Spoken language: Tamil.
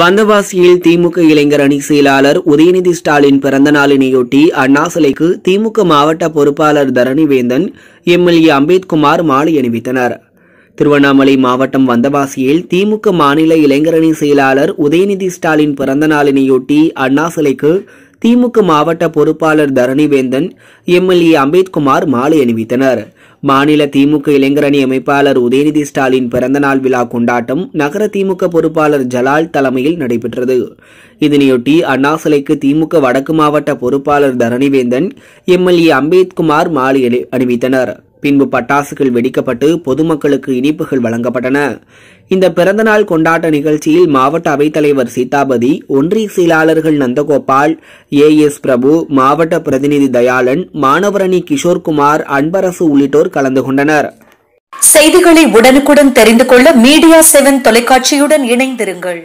வந்தவாசியில் திமுக இளைஞர் அணி செயலாளர் உதயநிதி ஸ்டாலின் பிறந்த நாளினையொட்டி அண்ணா சிலைக்கு திமுக மாவட்ட பொறுப்பாளர் தரணிவேந்தன் எம்எல்ஏ அம்பேத்குமார் மாலை அணிவித்தனர் திருவண்ணாமலை மாவட்டம் வந்தவாசியில் திமுக மாநில இளைஞரணி செயலாளர் உதயநிதி ஸ்டாலின் பிறந்த நாளினையொட்டி அண்ணா சிலைக்கு திமுக மாவட்ட பொறுப்பாளர் தரணிவேந்தன் எம்எல்ஏ அம்பேத்குமார் மாலை அணிவித்தனர் மாநில திமுக இளைஞரணி அமைப்பாளர் உதயநிதி ஸ்டாலின் பிறந்தநாள் விழா கொண்டாட்டம் நகர திமுக பொறுப்பாளர் ஜலால் தலைமையில் நடைபெற்றது இதனையொட்டி அண்ணா சிலைக்கு திமுக வடக்கு மாவட்ட பொறுப்பாளர் தரணிவேந்தன் எம்எல்ஏ அம்பேத்குமார் மாலை அணிவித்தனர் பின்பு பட்டாசுகள் வெடிக்கப்பட்டு பொதுமக்களுக்கு இனிப்புகள் வழங்கப்பட்டன இந்த பிறந்தநாள் கொண்டாட்ட நிகழ்ச்சியில் மாவட்ட அவைத்தலைவர் சீதாபதி ஒன்றிய செயலாளர்கள் நந்தகோபால் ஏ எஸ் பிரபு மாவட்ட பிரதிநிதி தயாளன் மாணவரணி கிஷோர்குமார் அன்பரசு உள்ளிட்டோர் கலந்து கொண்டனர் செய்திகளை உடனுக்குடன் தெரிந்து கொள்ள மீடியா செவன் தொலைக்காட்சியுடன் இணைந்திருங்கள்